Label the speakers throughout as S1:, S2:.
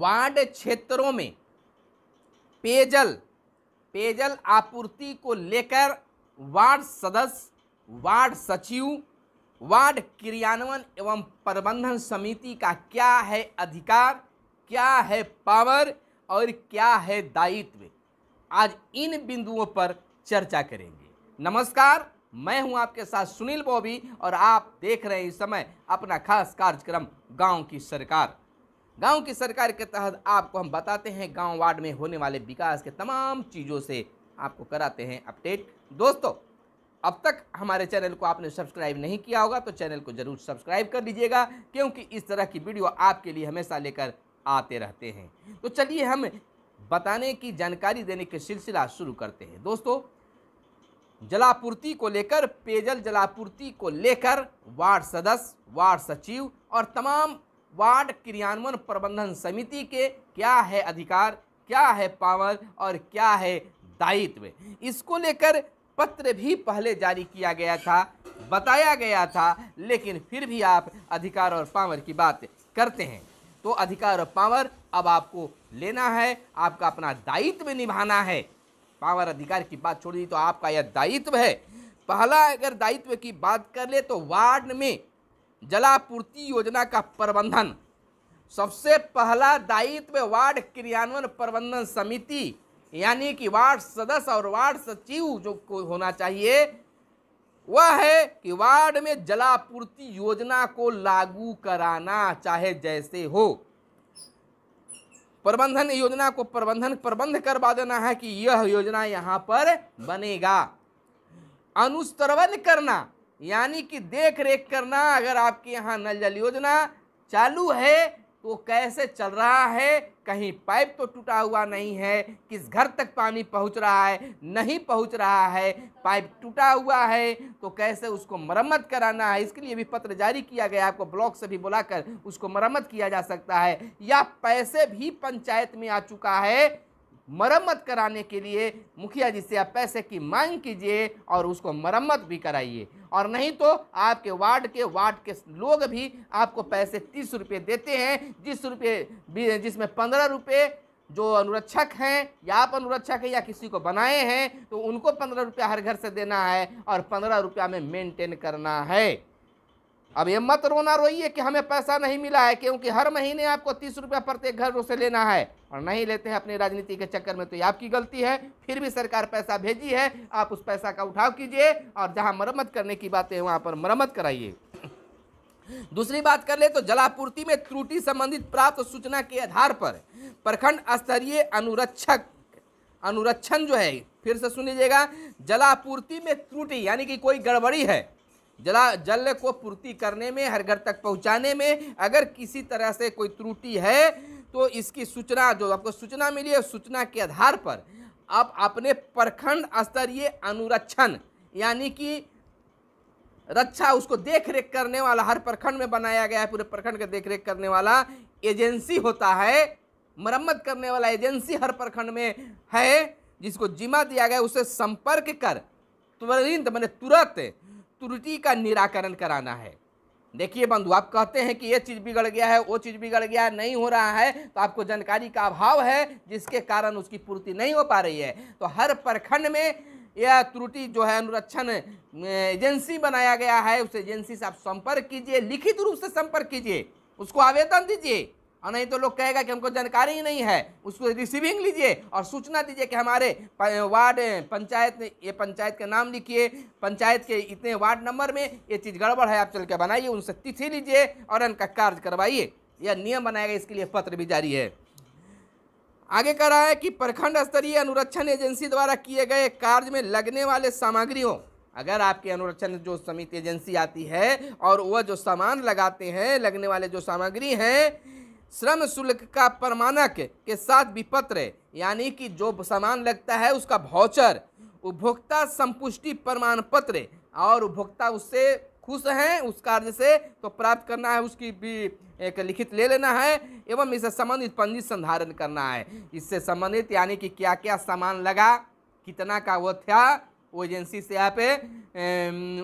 S1: ward क्षेत्रों में पेयजल पेयजल आपूर्ति को लेकर वार्ड सदस्य वार्ड सचिव वार्ड क्रियान्वयन एवं प्रबंधन समिति का क्या है अधिकार क्या है पावर और क्या है दायित्व आज इन बिंदुओं पर चर्चा करेंगे नमस्कार मैं हूं आपके साथ सुनील बॉबी और आप देख रहे हैं इस समय अपना खास कार्यक्रम गांव की सरकार गांव की सरकार के तहत आपको हम बताते हैं गांव वार्ड में होने वाले विकास के तमाम चीज़ों से आपको कराते हैं अपडेट दोस्तों अब तक हमारे चैनल को आपने सब्सक्राइब नहीं किया होगा तो चैनल को ज़रूर सब्सक्राइब कर लीजिएगा क्योंकि इस तरह की वीडियो आपके लिए हमेशा लेकर आते रहते हैं तो चलिए हम बताने की जानकारी देने के सिलसिला शुरू करते हैं दोस्तों जलापूर्ति को लेकर पेयजल जलापूर्ति को लेकर वार्ड सदस्य वार्ड सचिव और तमाम वार्ड क्रियान्वयन प्रबंधन समिति के क्या है अधिकार क्या है पावर और क्या है दायित्व इसको लेकर पत्र भी पहले जारी किया गया था बताया गया था लेकिन फिर भी आप अधिकार और पावर की बात करते हैं तो अधिकार और पावर अब आपको लेना है आपका अपना दायित्व निभाना है पावर अधिकार की बात छोड़ दी तो आपका यह दायित्व है पहला अगर दायित्व की बात कर ले तो वार्ड में जलापूर्ति योजना का प्रबंधन सबसे पहला दायित्व वार्ड क्रियान्वयन प्रबंधन समिति यानी कि वार्ड सदस्य और वार्ड सचिव जो को होना चाहिए वह है कि वार्ड में जलापूर्ति योजना को लागू कराना चाहे जैसे हो प्रबंधन योजना को प्रबंधन प्रबंध करवा देना है कि यह योजना यहाँ पर बनेगा अनुस्तरवन करना यानी कि देख रेख करना अगर आपके यहाँ नल जल योजना चालू है तो कैसे चल रहा है कहीं पाइप तो टूटा हुआ नहीं है किस घर तक पानी पहुंच रहा है नहीं पहुंच रहा है पाइप टूटा हुआ है तो कैसे उसको मरम्मत कराना है इसके लिए भी पत्र जारी किया गया आपको ब्लॉक से भी बुलाकर उसको मरम्मत किया जा सकता है या पैसे भी पंचायत में आ चुका है मरम्मत कराने के लिए मुखिया जी से आप पैसे की मांग कीजिए और उसको मरम्मत भी कराइए और नहीं तो आपके वार्ड के वार्ड के लोग भी आपको पैसे तीस रुपये देते हैं जिस रुपये जिसमें पंद्रह रुपये जो अनुरक्षक हैं या आप अनुरक्षक हैं या किसी को बनाए हैं तो उनको पंद्रह रुपया हर घर से देना है और पंद्रह रुपया में मेंटेन करना है अब ये मत रोना रोइए कि हमें पैसा नहीं मिला है क्योंकि हर महीने आपको तीस रुपया प्रत्येक घर से लेना है और नहीं लेते हैं अपनी राजनीति के चक्कर में तो ये आपकी गलती है फिर भी सरकार पैसा भेजी है आप उस पैसा का उठाव कीजिए और जहाँ मरम्मत करने की बातें है वहाँ पर मरम्मत कराइए दूसरी बात कर ले तो जलापूर्ति में त्रुटि संबंधित प्राप्त सूचना के आधार पर प्रखंड स्तरीय अनुरक्षक अनुरक्षण जो है फिर से सुन लीजिएगा जलापूर्ति में त्रुटि यानी कि कोई गड़बड़ी है जला जल को पूर्ति करने में हर घर तक पहुंचाने में अगर किसी तरह से कोई त्रुटि है तो इसकी सूचना जो आपको सूचना मिली है सूचना के आधार पर आप अपने प्रखंड स्तरीय अनुरक्षण यानी कि रक्षा उसको देख रेख करने वाला हर प्रखंड में बनाया गया है पूरे प्रखंड का देख रेख करने वाला एजेंसी होता है मरम्मत करने वाला एजेंसी हर प्रखंड में है जिसको जिम्मा दिया गया उसे संपर्क कर त्वरित मैंने तुरंत त्रुटि का निराकरण कराना है देखिए बंधु आप कहते हैं कि ये चीज़ बिगड़ गया है वो चीज़ बिगड़ गया है नहीं हो रहा है तो आपको जानकारी का अभाव है जिसके कारण उसकी पूर्ति नहीं हो पा रही है तो हर प्रखंड में यह त्रुटि जो है अनुरक्षण एजेंसी बनाया गया है उस एजेंसी से आप संपर्क कीजिए लिखित रूप से संपर्क कीजिए उसको आवेदन दीजिए और नहीं तो लोग कहेगा कि हमको जानकारी ही नहीं है उसको रिसीविंग लीजिए और सूचना दीजिए कि हमारे वार्ड पंचायत ये पंचायत का नाम लिखिए पंचायत के इतने वार्ड नंबर में ये चीज़ गड़बड़ है आप चल के बनाइए उनसे तिथि लीजिए और इनका कार्य करवाइए या नियम बनाएगा इसके लिए पत्र भी जारी है आगे कह रहा है कि प्रखंड स्तरीय अनुरक्षण एजेंसी द्वारा किए गए कार्य में लगने वाले सामग्रियों अगर आपके अनुरक्षण जो समिति एजेंसी आती है और वह जो सामान लगाते हैं लगने वाले जो सामग्री हैं श्रम शुल्क का प्रमाणक के साथ विपत्र यानी कि जो सामान लगता है उसका भाउचर उपभोक्ता संपुष्टि प्रमाण पत्र और उपभोक्ता उससे खुश हैं उस कार्य से तो प्राप्त करना है उसकी भी एक लिखित ले लेना है एवं इससे संबंधित पंजी संधारण करना है इससे संबंधित यानी कि क्या क्या सामान लगा कितना का वो था वो एजेंसी से आप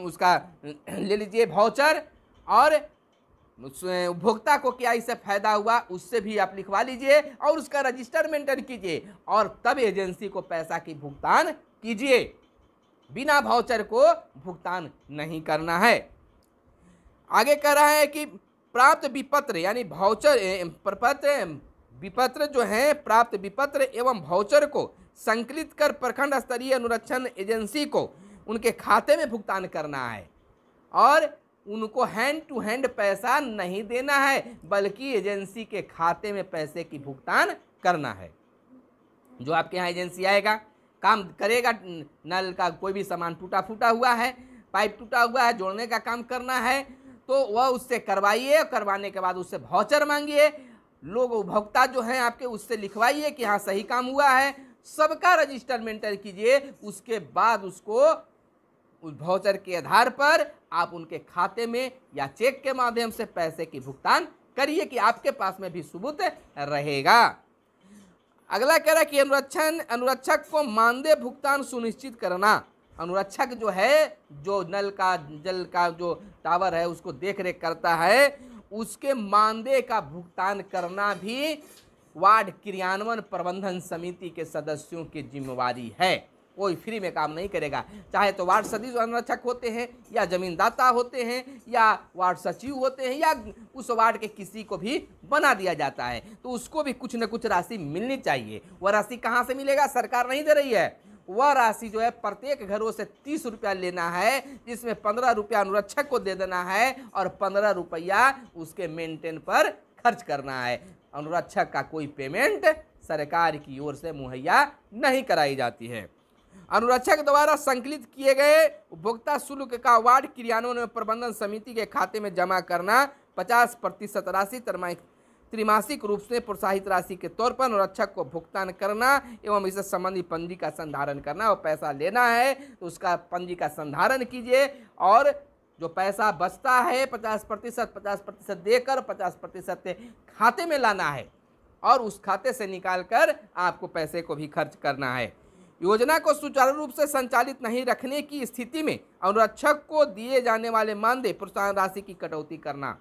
S1: उसका ले लीजिए भाउचर और उपभोक्ता को क्या इससे फायदा हुआ उससे भी आप लिखवा लीजिए और उसका रजिस्टर मेंटेन कीजिए और तब एजेंसी को पैसा की भुगतान कीजिए बिना भाउचर को भुगतान नहीं करना है आगे कह रहा है कि प्राप्त विपत्र यानी भाउचर प्रपत्र विपत्र जो है प्राप्त विपत्र एवं भाउचर को संकलित कर प्रखंड स्तरीय अनुरक्षण एजेंसी को उनके खाते में भुगतान करना है और उनको हैंड टू हैंड पैसा नहीं देना है बल्कि एजेंसी के खाते में पैसे की भुगतान करना है जो आपके यहाँ एजेंसी आएगा काम करेगा नल का कोई भी सामान टूटा फूटा हुआ है पाइप टूटा हुआ है जोड़ने का काम करना है तो वह उससे करवाइए करवाने के बाद उससे भाउचर मांगिए लोग उपभोक्ता जो हैं आपके उससे लिखवाइए कि हाँ सही काम हुआ है सबका रजिस्टर मेंटर कीजिए उसके बाद उसको उस भाउचर के आधार पर आप उनके खाते में या चेक के माध्यम से पैसे की भुगतान करिए कि आपके पास में भी सबूत रहेगा अगला कह रहा है कि अनुरक्षण अनुरक्षक को मानदेय भुगतान सुनिश्चित करना अनुरक्षक जो है जो नल का जल का जो टावर है उसको देख रेख करता है उसके मानदेय का भुगतान करना भी वार्ड क्रियान्वयन प्रबंधन समिति के सदस्यों की जिम्मेवारी है कोई फ्री में काम नहीं करेगा चाहे तो वार्ड सदस्य अनुरक्षक होते हैं या जमींदाता होते हैं या वार्ड सचिव होते हैं या उस वार्ड के किसी को भी बना दिया जाता है तो उसको भी कुछ न कुछ राशि मिलनी चाहिए वह राशि कहाँ से मिलेगा सरकार नहीं दे रही है वह राशि जो है प्रत्येक घरों से तीस रुपया लेना है जिसमें पंद्रह रुपया अनुरक्षक को दे देना है और पंद्रह रुपया उसके मेंटेन पर खर्च करना है अनुरक्षक का कोई पेमेंट सरकार की ओर से मुहैया नहीं कराई जाती है अनुरक्षक द्वारा संकलित किए गए उपभोक्ता शुल्क का वार्ड क्रियान्वयन प्रबंधन समिति के खाते में जमा करना पचास प्रतिशत राशि त्रिमासिक रूप से प्रोत्साहित राशि के तौर पर अनुरक्षक को भुगतान करना एवं इससे संबंधी पंजी का संधारण करना और पैसा लेना है तो उसका पंजी का संधारण कीजिए और जो पैसा बचता है पचास प्रतिशत पचास प्रतिशत देकर पचास प्रतिशत खाते में लाना है और उस खाते से निकाल कर आपको पैसे को भी खर्च करना है योजना को सुचारू रूप से संचालित नहीं रखने की स्थिति में अनुरक्षक को दिए जाने वाले मानदेय प्रोत्साहन राशि की कटौती करना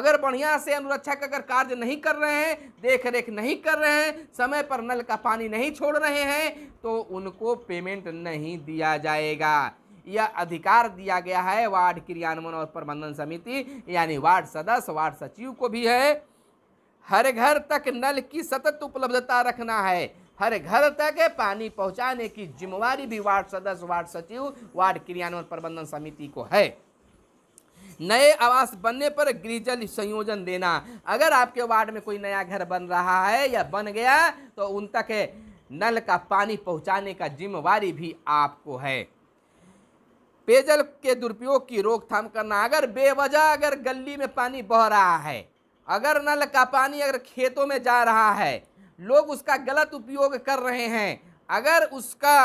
S1: अगर बढ़िया से अनुरक्षक अगर कार्य नहीं कर रहे हैं देख रेख नहीं कर रहे हैं समय पर नल का पानी नहीं छोड़ रहे हैं तो उनको पेमेंट नहीं दिया जाएगा यह अधिकार दिया गया है वार्ड क्रियान्वयन और प्रबंधन समिति यानी वार्ड सदस्य वार्ड सचिव को भी है हर घर तक नल की सतत उपलब्धता रखना है हर घर तक पानी पहुंचाने की जिम्मेवारी भी वार्ड सदस्य वार्ड सचिव वार्ड क्रियान्वयन प्रबंधन समिति को है नए आवास बनने पर गृहजल संयोजन देना अगर आपके वार्ड में कोई नया घर बन रहा है या बन गया तो उन तक नल का पानी पहुंचाने का जिम्मेवारी भी आपको है पेयजल के दुरुपयोग की रोकथाम करना अगर बेवजह अगर गली में पानी बह रहा है अगर नल का पानी अगर खेतों में जा रहा है लोग उसका गलत उपयोग कर रहे हैं अगर उसका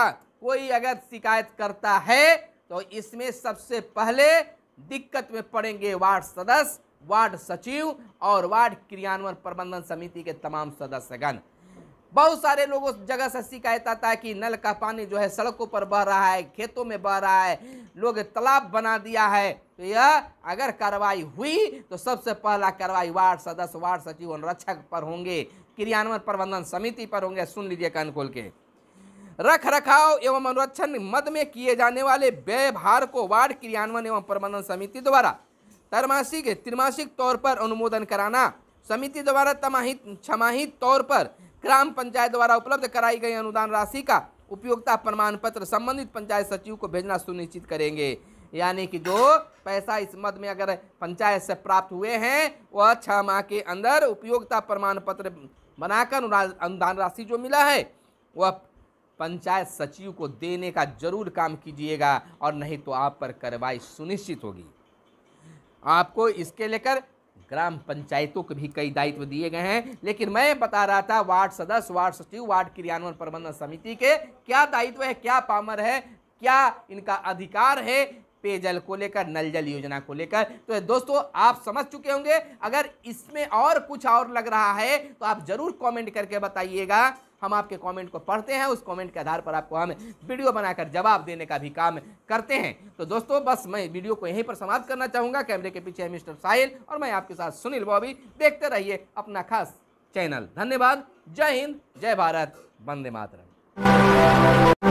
S1: कोई अगर शिकायत करता है तो इसमें सबसे पहले दिक्कत में पड़ेंगे वार्ड सदस्य वार्ड सचिव और वार्ड क्रियान्वयन प्रबंधन समिति के तमाम सदस्यगण बहुत सारे लोगों जगह से शिकायत आता है कि नल का पानी जो है सड़कों पर बह रहा है खेतों में बह रहा है लोग तालाब बना दिया है तो यह अगर कार्रवाई हुई तो सबसे पहला कार्रवाई वार्ड सदस्य वार्ड सचिव और रक्षक पर होंगे क्रियान्वयन प्रबंधन समिति पर होंगे सुन लीजिए कान खोल के रख रखाव एवं अनुरक्षण मद में किए जाने वाले व्यवहार को वार्ड क्रियान्वयन एवं प्रबंधन समिति द्वारा त्रमासिक त्रिमासिक तौर पर अनुमोदन कराना समिति द्वारा तमाही छमाही तौर पर ग्राम पंचायत द्वारा उपलब्ध कराई गई अनुदान राशि का उपयोगिता प्रमाण पत्र संबंधित पंचायत सचिव को भेजना सुनिश्चित करेंगे यानी कि जो पैसा इस मद में अगर पंचायत से प्राप्त हुए हैं वह छह माह के अंदर उपयोगिता प्रमाण पत्र बनाकर अनुदान राशि जो मिला है वह पंचायत सचिव को देने का जरूर काम कीजिएगा और नहीं तो आप पर कार्रवाई सुनिश्चित होगी आपको इसके लेकर ग्राम पंचायतों के भी कई दायित्व दिए गए हैं लेकिन मैं बता रहा था वार्ड सदस्य वार्ड सचिव वार्ड क्रियान्वयन प्रबंधन समिति के क्या दायित्व है क्या पामर है क्या इनका अधिकार है पेयजल को लेकर नल जल योजना को लेकर तो दोस्तों आप समझ चुके होंगे अगर इसमें और कुछ और लग रहा है तो आप ज़रूर कॉमेंट करके बताइएगा हम आपके कमेंट को पढ़ते हैं उस कमेंट के आधार पर आपको हम वीडियो बनाकर जवाब देने का भी काम करते हैं तो दोस्तों बस मैं वीडियो को यहीं पर समाप्त करना चाहूँगा कैमरे के पीछे मिस्टर साहिल और मैं आपके साथ सुनील बॉबी देखते रहिए अपना खास चैनल धन्यवाद जय हिंद जय भारत वंदे मातरम